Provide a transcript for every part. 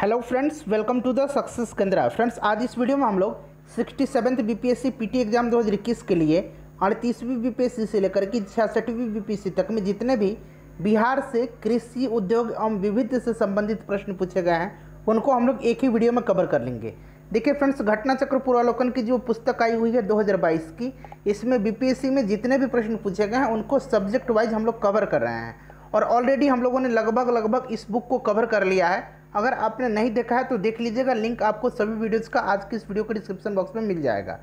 hello friends welcome to the success Kendra friends आज इस video में हम लोग sixty seventh B P P S C T exam दो हज़ार इक्कीस के लिए अड़तीसवीं बी पी एस सी से लेकर के छियासठवीं बी पी एस सी तक में जितने भी बिहार से कृषि उद्योग एवं विविध से संबंधित प्रश्न पूछे गए हैं उनको हम लोग एक ही वीडियो में कवर कर लेंगे देखिए फ्रेंड्स घटना चक्र पूर्वालोकन की जो पुस्तक आई हुई है बाईस की इसमें सी में जितने भी प्रश्न पूछे गए हैं उनको सब्जेक्ट वाइज हम लोग कवर कर रहे हैं और ऑलरेडी हम लोगों ने लगभग लगभग इस बुक को कवर कर लिया है अगर आपने नहीं देखा है तो देख लीजिएगा लिंक आपको सभी वीडियोस का आज की इस वीडियो के डिस्क्रिप्शन बॉक्स में मिल जाएगा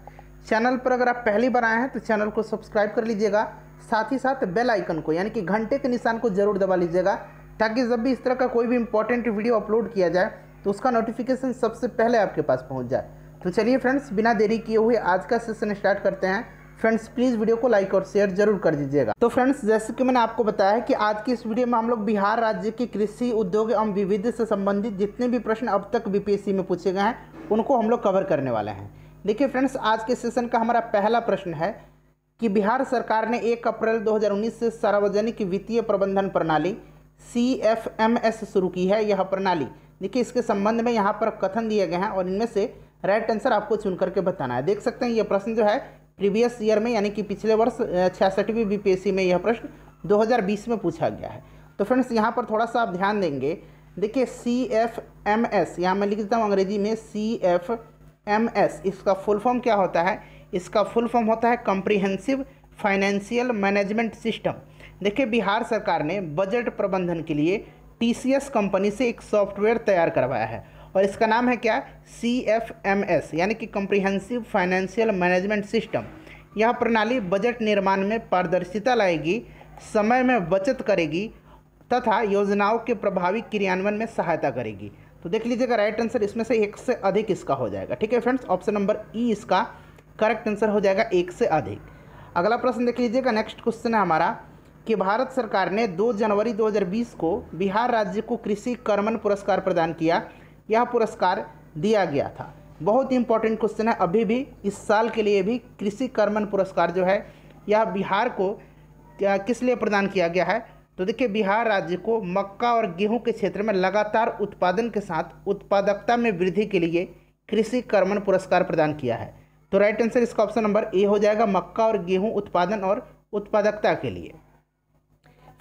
चैनल पर अगर आप पहली बार आए हैं तो चैनल को सब्सक्राइब कर लीजिएगा साथ ही साथ बेल आइकन को यानी कि घंटे के निशान को जरूर दबा लीजिएगा ताकि जब भी इस तरह का कोई भी इंपॉर्टेंट वीडियो अपलोड किया जाए तो उसका नोटिफिकेशन सबसे पहले आपके पास पहुँच जाए तो चलिए फ्रेंड्स बिना देरी किए हुए आज का सेशन स्टार्ट करते हैं फ्रेंड्स प्लीज़ वीडियो को लाइक और शेयर जरूर कर दीजिएगा तो फ्रेंड्स जैसे कि मैंने आपको बताया है कि आज की इस वीडियो में हम लोग बिहार राज्य के कृषि उद्योग एवं विविध से संबंधित जितने भी प्रश्न अब तक बीपीएससी में पूछे गए हैं उनको हम लोग कवर करने वाले हैं देखिए फ्रेंड्स आज के सेशन का हमारा पहला प्रश्न है कि बिहार सरकार ने एक अप्रैल दो से सार्वजनिक वित्तीय प्रबंधन प्रणाली सी एफ एम एस शुरू की है यह प्रणाली देखिए इसके संबंध में यहाँ पर कथन दिए गए हैं और इनमें से राइट आंसर आपको चुन करके बताना है देख सकते हैं ये प्रश्न जो है प्रीवियस ईयर में यानी कि पिछले वर्ष छियासठवीं बीपीएससी में यह प्रश्न 2020 में पूछा गया है तो फ्रेंड्स यहाँ पर थोड़ा सा आप ध्यान देंगे देखिए सी एफ एम एस यहाँ मैं लिख देता हूँ अंग्रेजी में सी एफ एम एस इसका फुल फॉर्म क्या होता है इसका फुल फॉर्म होता है कंप्रीहेंसिव फाइनेंशियल मैनेजमेंट सिस्टम देखिए बिहार सरकार ने बजट प्रबंधन के लिए टी कंपनी से एक सॉफ्टवेयर तैयार करवाया है और इसका नाम है क्या सी एफ एम एस यानी कि कॉम्प्रिहेंसिव फाइनेंशियल मैनेजमेंट सिस्टम यह प्रणाली बजट निर्माण में पारदर्शिता लाएगी समय में बचत करेगी तथा योजनाओं के प्रभावी क्रियान्वयन में सहायता करेगी तो देख लीजिएगा राइट आंसर इसमें से एक से अधिक इसका हो जाएगा ठीक है फ्रेंड्स ऑप्शन नंबर ई इसका करेक्ट आंसर हो जाएगा एक से अधिक अगला प्रश्न देख लीजिएगा नेक्स्ट क्वेश्चन है हमारा कि भारत सरकार ने 2 जनवरी 2020 को बिहार राज्य को कृषि कर्मन पुरस्कार प्रदान किया यह पुरस्कार दिया गया था बहुत ही इंपॉर्टेंट क्वेश्चन है अभी भी इस साल के लिए भी कृषि कर्मन पुरस्कार जो है यह बिहार को किस लिए प्रदान किया गया है तो देखिए बिहार राज्य को मक्का और गेहूं के क्षेत्र में लगातार उत्पादन के साथ उत्पादकता में वृद्धि के लिए कृषि कर्मन पुरस्कार प्रदान किया है तो राइट आंसर इसका ऑप्शन नंबर ए हो जाएगा मक्का और गेहूं उत्पादन और उत्पादकता के लिए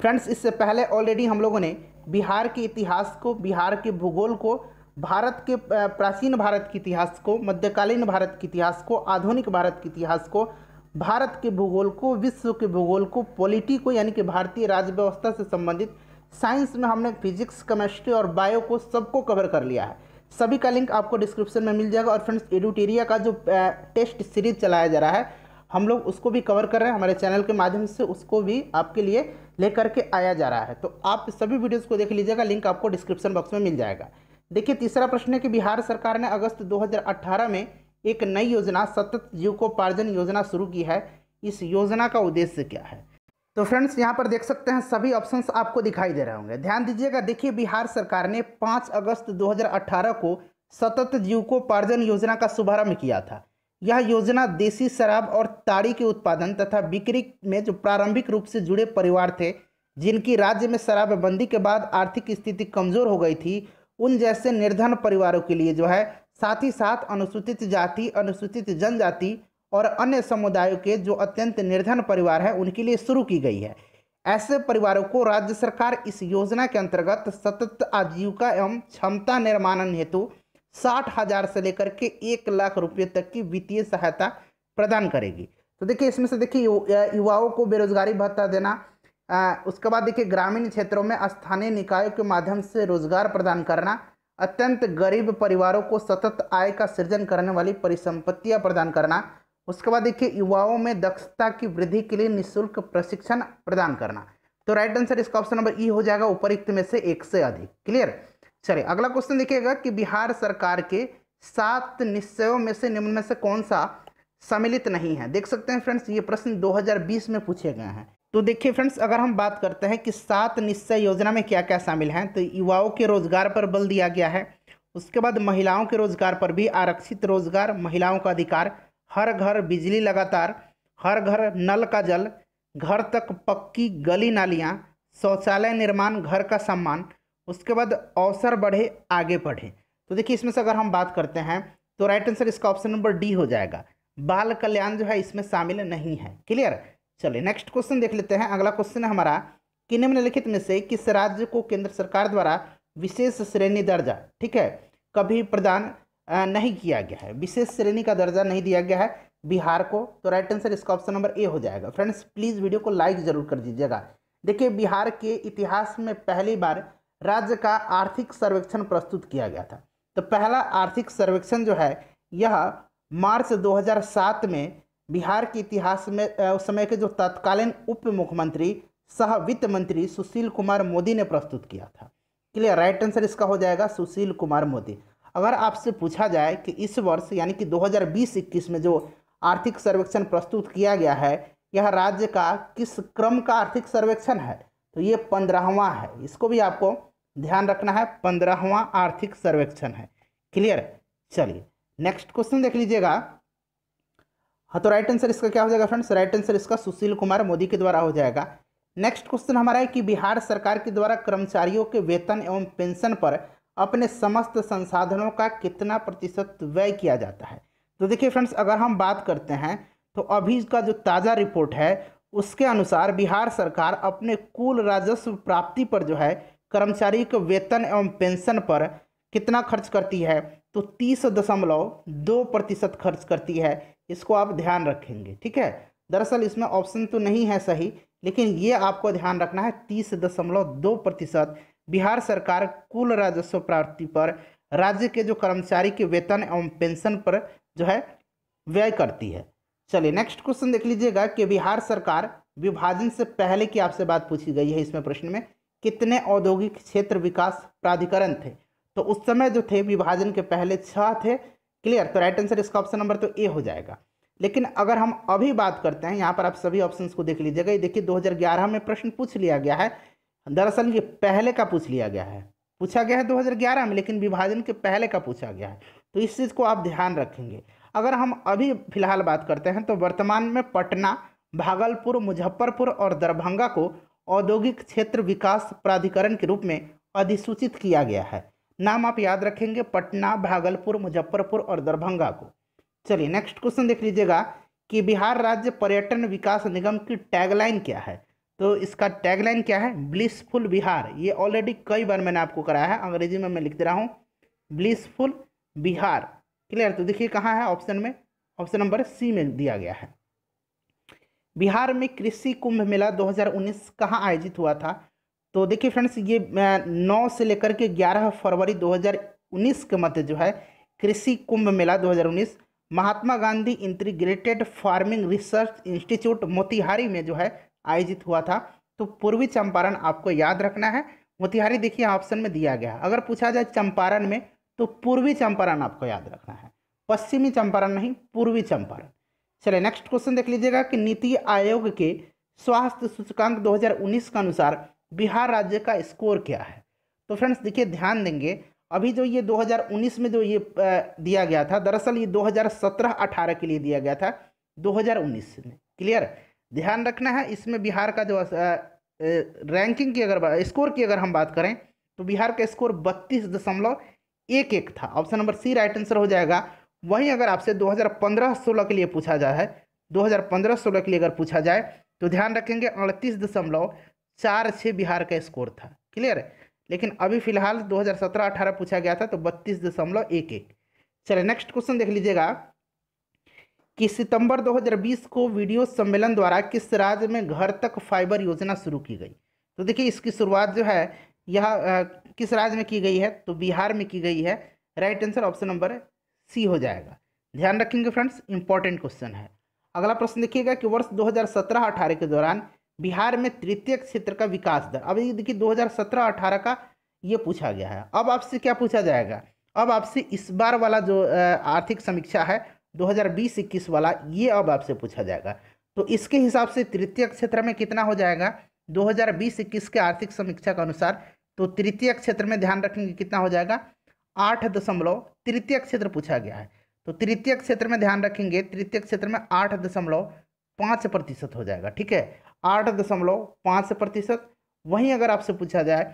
फ्रेंड्स इससे पहले ऑलरेडी हम लोगों ने बिहार के इतिहास को बिहार के भूगोल को भारत के प्राचीन भारत के इतिहास को मध्यकालीन भारत के इतिहास को आधुनिक भारत के इतिहास को भारत के भूगोल को विश्व के भूगोल को पॉलिटी को यानी कि भारतीय राज्य व्यवस्था से संबंधित साइंस में हमने फिजिक्स केमिस्ट्री और बायो को सबको कवर कर लिया है सभी का लिंक आपको डिस्क्रिप्शन में मिल जाएगा और फ्रेंड्स एडुटेरिया का जो टेस्ट सीरीज चलाया जा रहा है हम लोग उसको भी कवर कर रहे हैं हमारे चैनल के माध्यम से उसको भी आपके लिए लेकर के आया जा रहा है तो आप सभी वीडियोज़ को देख लीजिएगा लिंक आपको डिस्क्रिप्शन बॉक्स में मिल जाएगा देखिए तीसरा प्रश्न है कि बिहार सरकार ने अगस्त 2018 में एक नई योजना सतत जीवकोपार्जन योजना शुरू की है इस योजना का उद्देश्य क्या है तो फ्रेंड्स यहाँ पर देख सकते हैं सभी ऑप्शंस आपको दिखाई दे रहे होंगे ध्यान दीजिएगा देखिए बिहार सरकार ने 5 अगस्त 2018 को सतत जीवकोपार्जन योजना का शुभारंभ किया था यह योजना देसी शराब और ताड़ी के उत्पादन तथा बिक्री में जो प्रारंभिक रूप से जुड़े परिवार थे जिनकी राज्य में शराबबंदी के बाद आर्थिक स्थिति कमजोर हो गई थी उन जैसे निर्धन परिवारों के लिए जो है साथ ही साथ अनुसूचित जाति अनुसूचित जनजाति और अन्य समुदायों के जो अत्यंत निर्धन परिवार हैं उनके लिए शुरू की गई है ऐसे परिवारों को राज्य सरकार इस योजना के अंतर्गत सतत आजीविका एवं क्षमता निर्माण हेतु साठ हजार से लेकर के एक लाख रुपये तक की वित्तीय सहायता प्रदान करेगी तो देखिए इसमें से देखिए युवाओं को बेरोजगारी भत्ता देना उसके बाद देखिए ग्रामीण क्षेत्रों में स्थानीय निकायों के माध्यम से रोजगार प्रदान करना अत्यंत गरीब परिवारों को सतत आय का सृजन करने वाली परिसंपत्तियां प्रदान करना उसके बाद देखिए युवाओं में दक्षता की वृद्धि के लिए निःशुल्क प्रशिक्षण प्रदान करना तो राइट आंसर इसका ऑप्शन नंबर ई हो जाएगा उपरिक्त में से एक से अधिक क्लियर चलिए अगला क्वेश्चन देखिएगा कि बिहार सरकार के सात निश्चयों में से निम्न में से कौन सा सम्मिलित नहीं है देख सकते हैं फ्रेंड्स ये प्रश्न 2020 में पूछे गए हैं तो देखिए फ्रेंड्स अगर हम बात करते हैं कि सात निश्चय योजना में क्या क्या शामिल हैं तो युवाओं के रोजगार पर बल दिया गया है उसके बाद महिलाओं के रोजगार पर भी आरक्षित रोजगार महिलाओं का अधिकार हर घर बिजली लगातार हर घर नल का जल घर तक पक्की गली नालियाँ शौचालय निर्माण घर का सम्मान उसके बाद अवसर बढ़े आगे बढ़े तो देखिए इसमें से अगर हम बात करते हैं तो राइट आंसर इसका ऑप्शन नंबर डी हो जाएगा बाल कल्याण जो है इसमें शामिल नहीं है क्लियर चलिए नेक्स्ट क्वेश्चन देख लेते हैं अगला क्वेश्चन है हमारा कि निम्नलिखित में से किस राज्य को केंद्र सरकार द्वारा विशेष श्रेणी दर्जा ठीक है कभी प्रदान नहीं किया गया है विशेष श्रेणी का दर्जा नहीं दिया गया है बिहार को तो राइट आंसर इसका ऑप्शन नंबर ए हो जाएगा फ्रेंड्स प्लीज़ वीडियो को लाइक जरूर कर दीजिएगा देखिए बिहार के इतिहास में पहली बार राज्य का आर्थिक सर्वेक्षण प्रस्तुत किया गया था तो पहला आर्थिक सर्वेक्षण जो है यह मार्च 2007 में बिहार के इतिहास में उस समय के जो तत्कालीन उप मुख्यमंत्री सह वित्त मंत्री सुशील कुमार मोदी ने प्रस्तुत किया था क्लियर राइट आंसर इसका हो जाएगा सुशील कुमार मोदी अगर आपसे पूछा जाए कि इस वर्ष यानी कि 2020-21 में जो आर्थिक सर्वेक्षण प्रस्तुत किया गया है यह राज्य का किस क्रम का आर्थिक सर्वेक्षण है तो ये पंद्रहवा है इसको भी आपको ध्यान रखना है पंद्रहवा आर्थिक सर्वेक्षण है क्लियर चलिए नेक्स्ट क्वेश्चन देख लीजिएगा हाँ तो राइट आंसर इसका क्या हो जाएगा फ्रेंड्स राइट आंसर इसका सुशील कुमार मोदी के द्वारा हो जाएगा नेक्स्ट क्वेश्चन हमारा है कि बिहार सरकार के द्वारा कर्मचारियों के वेतन एवं पेंशन पर अपने समस्त संसाधनों का कितना प्रतिशत व्यय किया जाता है तो देखिए फ्रेंड्स अगर हम बात करते हैं तो अभी का जो ताज़ा रिपोर्ट है उसके अनुसार बिहार सरकार अपने कुल राजस्व प्राप्ति पर जो है कर्मचारी के वेतन एवं पेंशन पर कितना खर्च करती है तो तीस दशमलव दो प्रतिशत खर्च करती है इसको आप ध्यान रखेंगे ठीक है दरअसल इसमें ऑप्शन तो नहीं है सही लेकिन ये आपको ध्यान रखना है तीस दशमलव दो प्रतिशत बिहार सरकार कुल राजस्व प्राप्ति पर राज्य के जो कर्मचारी के वेतन एवं पेंशन पर जो है व्यय करती है चलिए नेक्स्ट क्वेश्चन देख लीजिएगा कि बिहार सरकार विभाजन से पहले की आपसे बात पूछी गई है इसमें प्रश्न में कितने औद्योगिक क्षेत्र विकास प्राधिकरण थे तो उस समय जो थे विभाजन के पहले छः थे क्लियर तो राइट आंसर इसका ऑप्शन नंबर तो ए हो जाएगा लेकिन अगर हम अभी बात करते हैं यहाँ पर आप सभी ऑप्शंस को देख लीजिएगा ये देखिए 2011 में प्रश्न पूछ लिया गया है दरअसल ये पहले का पूछ लिया गया है पूछा गया है 2011 में लेकिन विभाजन के पहले का पूछा गया है तो इस चीज़ को आप ध्यान रखेंगे अगर हम अभी फिलहाल बात करते हैं तो वर्तमान में पटना भागलपुर मुजफ्फरपुर और दरभंगा को औद्योगिक क्षेत्र विकास प्राधिकरण के रूप में अधिसूचित किया गया है नाम आप याद रखेंगे पटना भागलपुर मुजफ्फरपुर और दरभंगा को चलिए नेक्स्ट क्वेश्चन देख लीजिएगा कि बिहार राज्य पर्यटन विकास निगम की टैगलाइन क्या है तो इसका टैगलाइन क्या है ब्लिसफुल बिहार ये ऑलरेडी कई बार मैंने आपको कराया है अंग्रेजी में मैं लिख दे रहा हूँ ब्लिसफुल बिहार क्लियर तो देखिए कहाँ है ऑप्शन में ऑप्शन नंबर सी में दिया गया है बिहार में कृषि कुंभ मेला 2019 कहाँ आयोजित हुआ था तो देखिए फ्रेंड्स ये नौ से लेकर के ग्यारह फरवरी 2019 के मध्य जो है कृषि Kumbh Mela 2019 Mahatma Gandhi integrated farming research institute Motihari में जो है आयोजित हुआ था तो पूर्वी चंपारण आपको याद रखना है मोतिहारी देखिए ऑप्शन में दिया गया अगर पूछा जाए चंपारण में तो पूर्वी चंपारण आपको याद रखना है पश्चिमी चंपारण नहीं पूर्वी चंपारण चले नेक्स्ट क्वेश्चन देख लीजिएगा कि नीति आयोग के स्वास्थ्य सूचकांक 2019 के अनुसार बिहार राज्य का स्कोर क्या है तो फ्रेंड्स देखिए ध्यान देंगे अभी जो ये 2019 में जो ये दिया गया था दरअसल ये 2017-18 के लिए दिया गया था 2019 में क्लियर ध्यान रखना है इसमें बिहार का जो रैंकिंग की अगर स्कोर की अगर हम बात करें तो बिहार का स्कोर बत्तीस दशमलव एक एक था option number C right answer हो जाएगा वहीं अगर आपसे 2015-16 के लिए पूछा जाए 2015-16 के लिए अगर पूछा जाए तो ध्यान रखेंगे अड़तीस दशमलव चार छः बिहार का स्कोर था क्लियर है लेकिन अभी फिलहाल 2017-18 पूछा गया था तो बत्तीस दशमलव एक एक चले नेक्स्ट क्वेश्चन देख लीजिएगा कि सितंबर 2020 को वीडियो सम्मेलन द्वारा किस राज्य में घर तक फाइबर योजना शुरू की गई तो देखिए इसकी शुरुआत जो है यह किस राज्य में की गई है तो बिहार में की गई है right answer option number C हो जाएगा ध्यान रखेंगे फ्रेंड्स इंपॉर्टेंट क्वेश्चन है अगला प्रश्न देखिएगा कि वर्ष 2017-18 के दौरान बिहार में तृतीय क्षेत्र का विकास दर अब ये देखिए 2017-18 का ये पूछा गया है अब आपसे क्या पूछा जाएगा अब आपसे इस बार वाला जो आर्थिक समीक्षा है 2020-21 वाला ये अब आपसे पूछा जाएगा तो इसके हिसाब से तृतीय क्षेत्र में कितना हो जाएगा 2020-21 के आर्थिक समीक्षा के अनुसार तो तृतीय क्षेत्र में ध्यान रखेंगे कितना हो जाएगा आठ दशमलव तृतीय क्षेत्र पूछा गया है तो तृतीय क्षेत्र में ध्यान रखेंगे तृतीय क्षेत्र में आठ दशमलव पाँच प्रतिशत हो जाएगा ठीक है आठ दशमलव पाँच प्रतिशत वहीं अगर आपसे पूछा जाए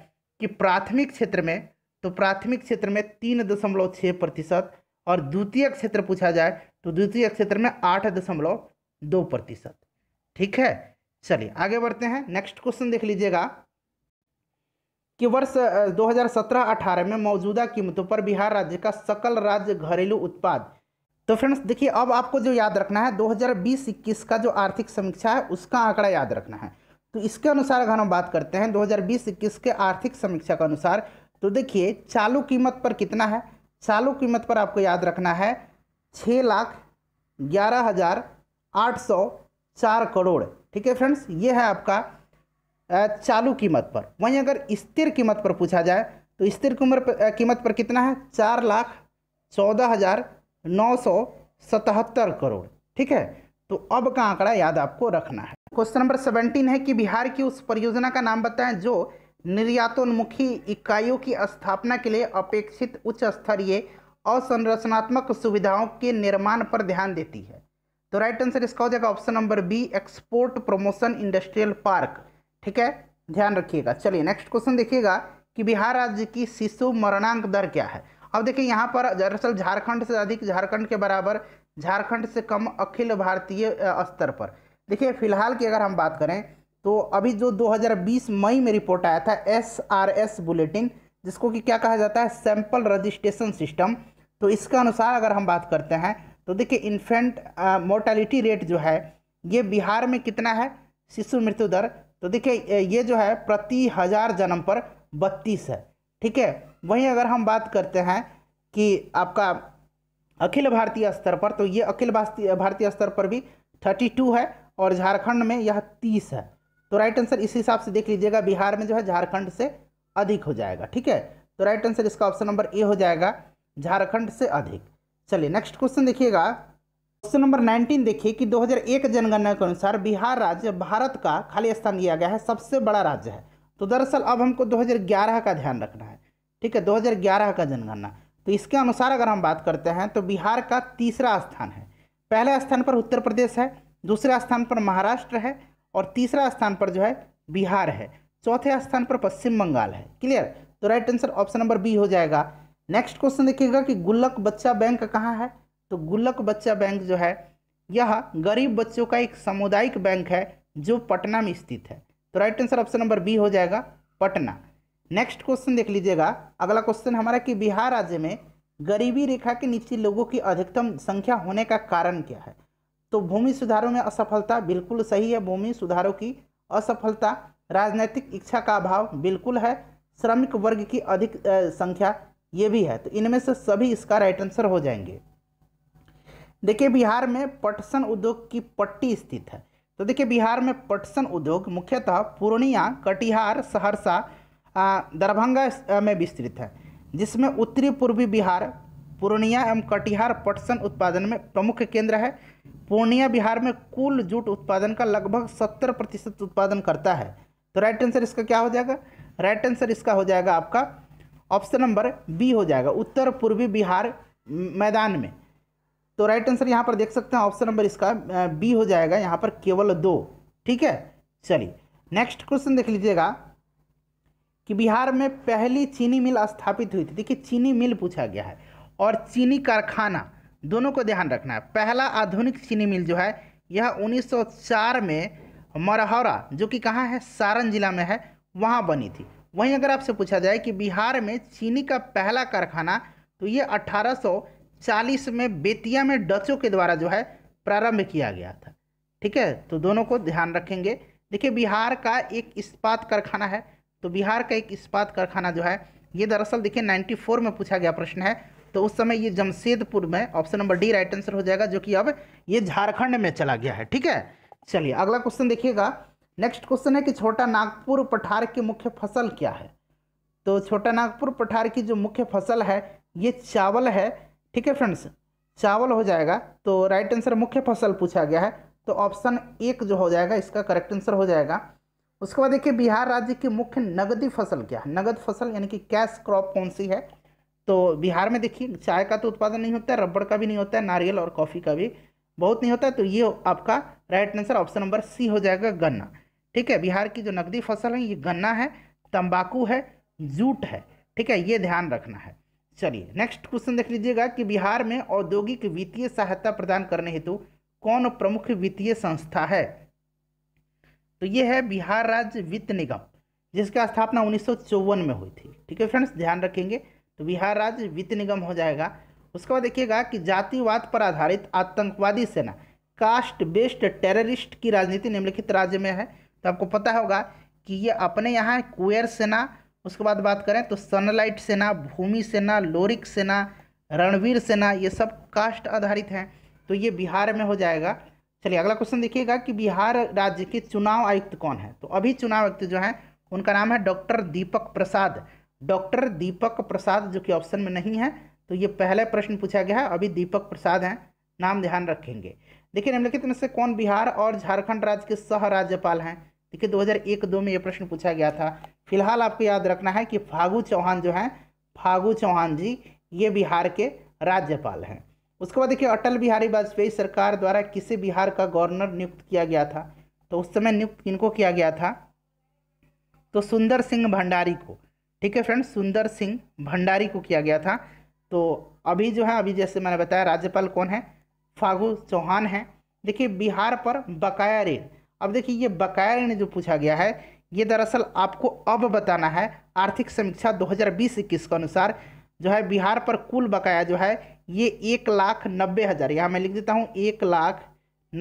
कि प्राथमिक क्षेत्र में तो प्राथमिक क्षेत्र में तीन दशमलव छः प्रतिशत और द्वितीय क्षेत्र पूछा जाए तो द्वितीय क्षेत्र में आठ दशमलव दो प्रतिशत ठीक है चलिए आगे बढ़ते हैं नेक्स्ट क्वेश्चन देख लीजिएगा कि वर्ष 2017-18 में मौजूदा कीमतों पर बिहार राज्य का सकल राज्य घरेलू उत्पाद तो फ्रेंड्स देखिए अब आपको जो याद रखना है 2020-21 का जो आर्थिक समीक्षा है उसका आंकड़ा याद रखना है तो इसके अनुसार अगर हम बात करते हैं 2020-21 के आर्थिक समीक्षा के अनुसार तो देखिए चालू कीमत पर कितना है चालू कीमत पर आपको याद रखना है छः लाख ग्यारह हज़ार आठ सौ चार करोड़ ठीक है फ्रेंड्स ये है आपका चालू कीमत पर वहीं अगर स्थिर कीमत पर पूछा जाए तो स्थिर कीमत पर कितना है चार लाख चौदह हज़ार नौ सौ सतहत्तर करोड़ ठीक है तो अब का आंकड़ा याद आपको रखना है क्वेश्चन नंबर 17 है कि बिहार की उस परियोजना का नाम बताएं जो निर्यातोन्मुखी इकाइयों की स्थापना के लिए अपेक्षित उच्च स्तरीय असंरचनात्मक सुविधाओं के निर्माण पर ध्यान देती है तो राइट आंसर इसका हो जाएगा option number B export promotion industrial park ठीक है ध्यान रखिएगा चलिए नेक्स्ट क्वेश्चन देखिएगा कि बिहार राज्य की शिशु मरणांक दर क्या है अब देखिए यहाँ पर दरअसल झारखंड से अधिक झारखंड के बराबर झारखंड से कम अखिल भारतीय स्तर पर देखिए फिलहाल की अगर हम बात करें तो अभी जो 2020 मई में रिपोर्ट आया था एस आर एस बुलेटिन जिसको कि क्या कहा जाता है सैंपल रजिस्ट्रेशन सिस्टम तो इसके अनुसार अगर हम बात करते हैं तो देखिए इन्फेंट मोर्टेलिटी रेट जो है ये बिहार में कितना है शिशु मृत्यु दर तो देखिए ये जो है प्रति हज़ार जन्म पर बत्तीस है ठीक है वहीं अगर हम बात करते हैं कि आपका अखिल भारतीय स्तर पर तो ये अखिल भारतीय स्तर पर भी थर्टी टू है और झारखंड में यह तीस है तो राइट आंसर इस हिसाब से देख लीजिएगा बिहार में जो है झारखंड से अधिक हो जाएगा ठीक है तो राइट आंसर इसका ऑप्शन नंबर ए हो जाएगा झारखंड से अधिक चलिए नेक्स्ट क्वेश्चन देखिएगा क्वेश्चन नंबर नाइनटीन देखिए कि दो जनगणना के अनुसार बिहार राज्य भारत का खाली स्थान दिया गया है सबसे बड़ा राज्य है तो दरअसल अब हमको दो का ध्यान रखना है ठीक है 2011 का जनगणना तो इसके अनुसार अगर हम बात करते हैं तो बिहार का तीसरा स्थान है पहले स्थान पर उत्तर प्रदेश है दूसरे स्थान पर महाराष्ट्र है और तीसरा स्थान पर जो है बिहार है चौथे स्थान पर पश्चिम बंगाल है क्लियर तो right answer option number B हो जाएगा नेक्स्ट क्वेश्चन देखिएगा कि गुल्लक बच्चा बैंक कहाँ है तो गुल्लक बच्चा बैंक जो है यह गरीब बच्चों का एक सामुदायिक बैंक है जो पटना में स्थित है तो right answer option number B हो जाएगा पटना नेक्स्ट क्वेश्चन देख लीजिएगा अगला क्वेश्चन हमारा कि बिहार राज्य में गरीबी रेखा के नीचे लोगों की अधिकतम संख्या होने का कारण क्या है तो भूमि सुधारों में असफलता बिल्कुल सही है भूमि सुधारों की असफलता राजनैतिक इच्छा का अभाव बिल्कुल है श्रमिक वर्ग की अधिक संख्या ये भी है तो इनमें से सभी इसका राइट आंसर हो जाएंगे देखिए बिहार में पटसन उद्योग की पट्टी स्थित है तो देखिए बिहार में पटसन उद्योग मुख्यतः पूर्णिया कटिहार सहरसा दरभंगा में विस्तृत है जिसमें उत्तरी पूर्वी बिहार पूर्णिया एवं कटिहार पटसन उत्पादन में प्रमुख केंद्र है पूर्णिया बिहार में कुल जूट उत्पादन का लगभग सत्तर प्रतिशत उत्पादन करता है तो राइट आंसर इसका क्या हो जाएगा राइट आंसर इसका हो जाएगा आपका ऑप्शन नंबर बी हो जाएगा उत्तर पूर्वी बिहार मैदान में तो राइट आंसर यहाँ पर देख सकते हैं ऑप्शन नंबर इसका बी हो जाएगा यहाँ पर केवल दो ठीक है चलिए नेक्स्ट क्वेश्चन देख लीजिएगा कि बिहार में पहली चीनी मिल स्थापित हुई थी देखिए चीनी मिल पूछा गया है और चीनी कारखाना दोनों को ध्यान रखना है पहला आधुनिक चीनी मिल जो है यह 1904 में मरहौरा जो कि कहाँ है सारण जिला में है वहाँ बनी थी वहीं अगर आपसे पूछा जाए कि बिहार में चीनी का पहला कारखाना तो ये 1840 में बेतिया में डचों के द्वारा जो है प्रारंभ किया गया था ठीक है तो दोनों को ध्यान रखेंगे देखिए बिहार का एक इस्पात कारखाना है तो बिहार का एक इस्पात कारखाना जो है ये दरअसल देखिए 94 में पूछा गया प्रश्न है तो उस समय ये जमशेदपुर में option number D right answer हो जाएगा जो कि अब ये झारखंड में चला गया है ठीक है चलिए अगला क्वेश्चन देखिएगा नेक्स्ट क्वेश्चन है कि छोटा नागपुर पठार की मुख्य फसल क्या है तो छोटा नागपुर पठार की जो मुख्य फसल है ये चावल है ठीक है फ्रेंड्स चावल हो जाएगा तो राइट आंसर मुख्य फसल पूछा गया है तो ऑप्शन एक जो हो जाएगा इसका करेक्ट आंसर हो जाएगा उसके बाद देखिए बिहार राज्य की मुख्य नगदी फसल क्या है नगद फसल यानी कि कैश क्रॉप कौन सी है तो बिहार में देखिए चाय का तो उत्पादन नहीं होता है रबड़ का भी नहीं होता है नारियल और कॉफ़ी का भी बहुत नहीं होता है तो ये आपका right answer option number C हो जाएगा गन्ना ठीक है बिहार की जो नकदी फसल है ये गन्ना है तंबाकू है जूट है ठीक है ये ध्यान रखना है चलिए नेक्स्ट क्वेश्चन देख लीजिएगा कि बिहार में औद्योगिक वित्तीय सहायता प्रदान करने हेतु कौन प्रमुख वित्तीय संस्था है तो ये है बिहार राज्य वित्त निगम जिसका स्थापना उन्नीस में हुई थी ठीक है फ्रेंड्स ध्यान रखेंगे तो बिहार राज्य वित्त निगम हो जाएगा उसके बाद देखिएगा कि जातिवाद पर आधारित आतंकवादी सेना कास्ट बेस्ड टेररिस्ट की राजनीति निम्नलिखित राज्य में है तो आपको पता होगा कि ये अपने यहाँ कुएर सेना उसके बाद बात करें तो सनलाइट सेना भूमि सेना लोरिक सेना रणवीर सेना ये सब कास्ट आधारित हैं तो ये बिहार में हो जाएगा चलिए अगला क्वेश्चन देखिएगा कि बिहार राज्य के चुनाव आयुक्त कौन है तो अभी चुनाव आयुक्त जो है उनका नाम है डॉक्टर दीपक प्रसाद डॉक्टर दीपक प्रसाद जो कि ऑप्शन में नहीं है तो ये पहला प्रश्न पूछा गया है अभी दीपक प्रसाद हैं नाम ध्यान रखेंगे देखिए निम्नलिखित में से कौन बिहार और झारखंड राज्य के सह राज्यपाल हैं देखिए 2001 दो में ये प्रश्न पूछा गया था फिलहाल आपको याद रखना है कि फागू चौहान जो हैं फागू चौहान जी ये बिहार के राज्यपाल हैं उसके बाद देखिए अटल बिहारी वाजपेयी सरकार द्वारा किसे बिहार का गवर्नर नियुक्त किया गया था तो उस समय नियुक्त किनको किया गया था तो सुंदर सिंह भंडारी को ठीक है फ्रेंड सुंदर सिंह भंडारी को किया गया था तो अभी जो है अभी जैसे मैंने बताया राज्यपाल कौन है फागू चौहान है देखिए बिहार पर बकाया ऋण अब देखिए ये बकाया ऋण जो पूछा गया है ये दरअसल आपको अब बताना है आर्थिक समीक्षा 2020 हज़ार के अनुसार जो है बिहार पर कुल बकाया जो है ये एक लाख नब्बे हज़ार यहाँ मैं लिख देता हूँ एक लाख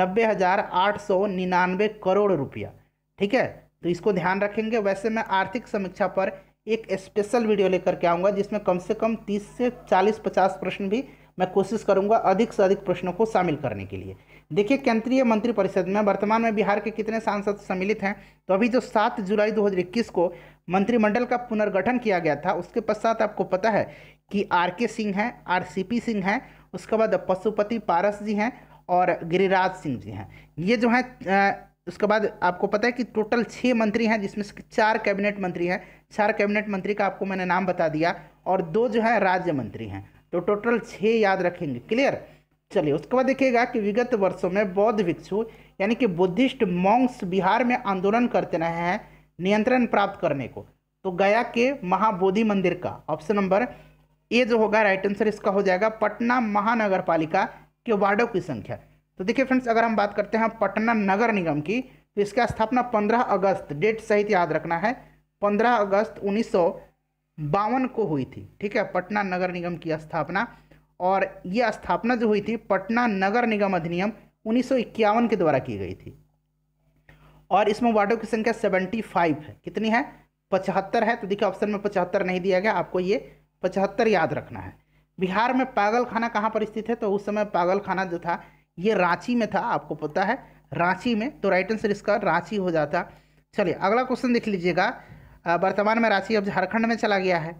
नब्बे हज़ार आठ सौ निन्यानवे करोड़ रुपया ठीक है तो इसको ध्यान रखेंगे वैसे मैं आर्थिक समीक्षा पर एक स्पेशल वीडियो लेकर के आऊँगा जिसमें कम से कम तीस से चालीस पचास प्रश्न भी मैं कोशिश करूँगा अधिक से अधिक प्रश्नों को शामिल करने के लिए देखिए केंद्रीय मंत्रिपरिषद में वर्तमान में बिहार के कितने सांसद सम्मिलित हैं तो अभी जो सात जुलाई इक्कीस को मंत्रिमंडल का पुनर्गठन किया गया था उसके पश्चात आपको पता है कि आर के सिंह हैं आर सी पी सिंह हैं उसके बाद पशुपति पारस जी हैं और गिरिराज सिंह जी हैं ये जो हैं उसके बाद आपको पता है कि टोटल छः मंत्री हैं जिसमें से चार कैबिनेट मंत्री हैं चार कैबिनेट मंत्री का आपको मैंने नाम बता दिया और दो जो है राज्य मंत्री हैं तो टोटल छः याद रखेंगे क्लियर चलिए उसके बाद देखिएगा कि विगत वर्षों में बौद्ध भिक्षु यानी कि बुद्धिस्ट मॉन्क्स बिहार में आंदोलन करते रहे हैं नियंत्रण प्राप्त करने को तो गया के महाबोधि मंदिर का ऑप्शन नंबर ये जो होगा राइट आंसर इसका हो जाएगा पटना महानगर पालिका के वार्डों की संख्या तो देखिए फ्रेंड्स अगर हम बात करते हैं पटना नगर निगम की तो इसका स्थापना 15 अगस्त डेट सहित याद रखना है 15 अगस्त उन्नीस को हुई थी ठीक है पटना नगर निगम की स्थापना और यह स्थापना जो हुई थी पटना नगर निगम अधिनियम उन्नीस के द्वारा की गई थी और इसमें वार्डों की संख्या 75 है कितनी है 75 है तो देखिए ऑप्शन में 75 नहीं दिया गया आपको ये पचहत्तर याद रखना है बिहार में पागल खाना कहाँ पर स्थित है तो उस समय पागल खाना जो था ये रांची में था आपको पता है रांची में तो राइट आंसर इसका रांची हो जाता चलिए अगला क्वेश्चन देख लीजिएगा वर्तमान में रांची अब झारखंड में चला गया है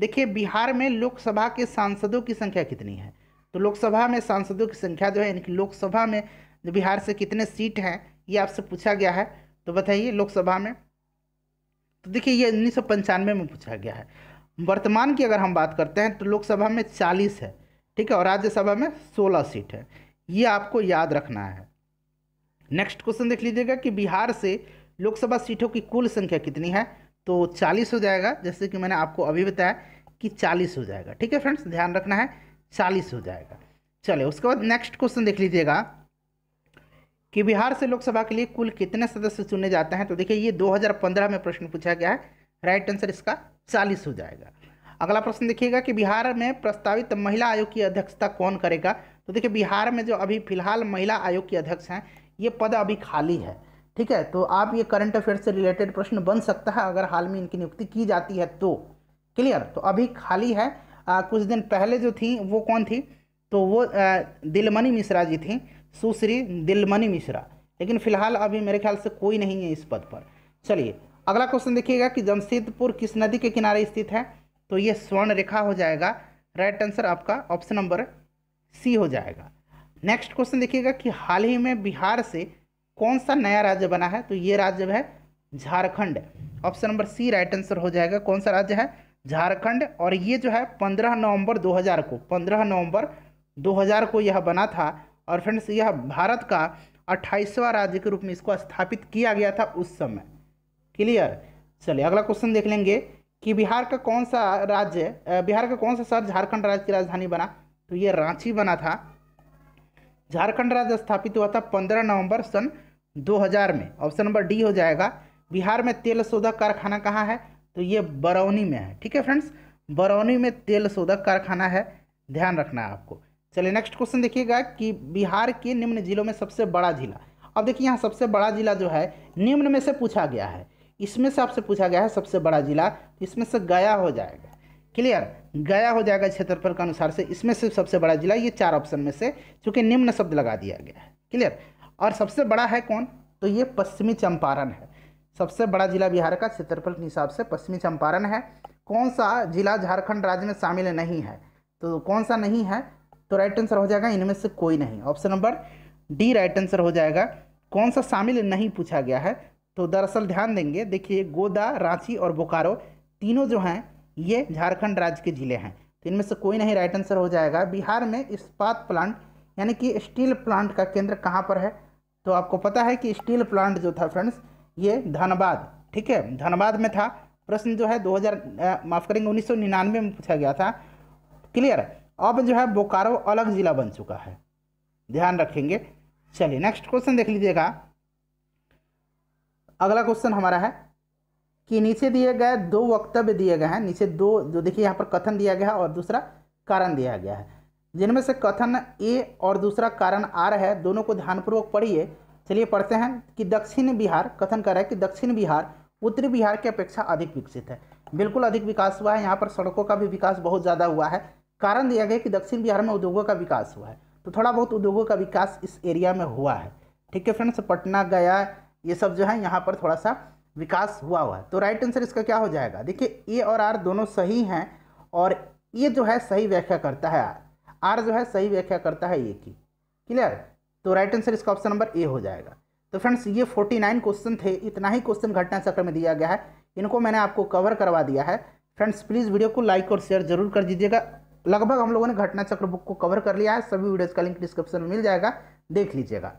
देखिए बिहार में लोकसभा के सांसदों की संख्या कितनी है तो लोकसभा में सांसदों की संख्या जो है यानी कि लोकसभा में जो बिहार से कितने सीट हैं ये आपसे पूछा गया है तो बताइए लोकसभा में तो देखिए ये उन्नीस में पूछा गया है वर्तमान की अगर हम बात करते हैं तो लोकसभा में चालीस है ठीक है और राज्यसभा में सोलह सीट है ये आपको याद रखना है नेक्स्ट क्वेश्चन देख लीजिएगा कि बिहार से लोकसभा सीटों की कुल संख्या कितनी है तो चालीस हो जाएगा जैसे कि मैंने आपको अभी बताया कि चालीस हो जाएगा ठीक है फ्रेंड्स ध्यान रखना है चालीस हो जाएगा चले उसके बाद नेक्स्ट क्वेश्चन देख लीजिएगा कि बिहार से लोकसभा के लिए कुल कितने सदस्य चुने जाते हैं तो देखिए ये 2015 में प्रश्न पूछा गया है राइट आंसर इसका चालीस हो जाएगा अगला प्रश्न देखिएगा कि बिहार में प्रस्तावित महिला आयोग की अध्यक्षता कौन करेगा तो देखिए बिहार में जो अभी फिलहाल महिला आयोग की अध्यक्ष हैं ये पद अभी खाली है ठीक है तो आप ये करंट अफेयर से रिलेटेड प्रश्न बन सकता है अगर हाल में इनकी नियुक्ति की जाती है तो क्लियर तो अभी खाली है आ, कुछ दिन पहले जो थी वो कौन थी तो वो आ, दिलमणि मिश्रा जी थी सुश्री दिलमणि मिश्रा लेकिन फिलहाल अभी मेरे ख्याल से कोई नहीं है इस पद पर चलिए अगला क्वेश्चन देखिएगा कि जमशेदपुर किस नदी के किनारे स्थित है तो ये स्वर्ण रेखा हो जाएगा राइट आंसर आपका ऑप्शन नंबर सी हो जाएगा नेक्स्ट क्वेश्चन देखिएगा कि हाल ही में बिहार से कौन सा नया राज्य बना है तो ये राज्य है Jharkhand option number C right answer हो जाएगा कौन सा राज्य है झारखंड और ये जो है पंद्रह नवंबर 2000 को पंद्रह नवंबर 2000 को यह बना था और फ्रेंड्स यह भारत का अट्ठाईसवां राज्य के रूप में इसको स्थापित किया गया था उस समय क्लियर चलिए अगला क्वेश्चन देख लेंगे कि बिहार का कौन सा राज्य बिहार का कौन सा शहर झारखंड राज्य की राजधानी बना तो ये रांची बना था झारखंड राज्य स्थापित हुआ था पंद्रह नवंबर सन 2000 में ऑप्शन नंबर डी हो जाएगा बिहार में तेल शोधक कारखाना कहाँ है तो ये बरौनी में है ठीक है फ्रेंड्स बरौनी में तेल शोधक कारखाना है ध्यान रखना है आपको चलिए नेक्स्ट क्वेश्चन देखिएगा कि बिहार के निम्न जिलों में सबसे बड़ा जिला अब देखिए यहाँ सबसे बड़ा जिला जो है निम्न में से पूछा गया है इसमें से आपसे पूछा गया है सबसे बड़ा जिला तो इसमें से गया हो जाएगा क्लियर गया हो जाएगा क्षेत्रफल के अनुसार से इसमें से सबसे बड़ा जिला ये चार ऑप्शन में से चूंकि निम्न शब्द लगा दिया गया है क्लियर और सबसे बड़ा है कौन तो ये पश्चिमी चंपारण है सबसे बड़ा जिला बिहार का क्षेत्रफल के हिसाब से पश्चिमी चंपारण है कौन सा जिला झारखंड राज्य में शामिल नहीं है तो कौन सा नहीं है तो राइट आंसर हो जाएगा इनमें से कोई नहीं option number D right answer हो जाएगा कौन सा शामिल नहीं पूछा गया है तो दरअसल ध्यान देंगे देखिए गोदा रांची और बोकारो तीनों जो हैं ये झारखंड राज्य के ज़िले हैं तो इनमें से कोई नहीं राइट आंसर हो जाएगा बिहार में इस्पात प्लांट यानी कि स्टील प्लांट का केंद्र कहाँ पर है तो आपको पता है कि स्टील प्लांट जो था फ्रेंड्स ये धनबाद ठीक है धनबाद में था प्रश्न जो है 2000 माफ़ करेंगे उन्नीस में पूछा गया था क्लियर अब जो है बोकारो अलग ज़िला बन चुका है ध्यान रखेंगे चलिए नेक्स्ट क्वेश्चन देख लीजिएगा अगला क्वेश्चन हमारा है कि नीचे दिए गए दो वक्तव्य दिए गए हैं नीचे दो जो देखिए यहाँ पर कथन दिया गया है और दूसरा कारण दिया गया है जिनमें से कथन ए और दूसरा कारण आर है दोनों को ध्यानपूर्वक पढ़िए चलिए पढ़ते हैं कि दक्षिण बिहार कथन कर रहा है कि दक्षिण बिहार उत्तरी बिहार की अपेक्षा अधिक विकसित है बिल्कुल अधिक विकास हुआ है यहाँ पर सड़कों का भी विकास बहुत ज़्यादा हुआ है कारण दिया गया कि दक्षिण बिहार में उद्योगों का विकास हुआ है तो थोड़ा बहुत उद्योगों का विकास इस एरिया में हुआ है ठीक है फ्रेंड्स पटना गया ये सब जो है यहाँ पर थोड़ा सा विकास हुआ हुआ है तो राइट आंसर इसका क्या हो जाएगा देखिए ए और आर दोनों सही हैं और ये जो है सही व्याख्या करता है आर आर जो है सही व्याख्या करता है ए की क्लियर तो राइट आंसर इसका ऑप्शन नंबर ए हो जाएगा तो फ्रेंड्स ये 49 क्वेश्चन थे इतना ही क्वेश्चन घटना चक्र में दिया गया है इनको मैंने आपको कवर करवा दिया है फ्रेंड्स प्लीज़ वीडियो को लाइक और शेयर जरूर कर दीजिएगा लगभग हम लोगों ने घटना चक्र बुक को कवर कर लिया है सभी वीडियोज़ का लिंक डिस्क्रिप्शन में मिल जाएगा देख लीजिएगा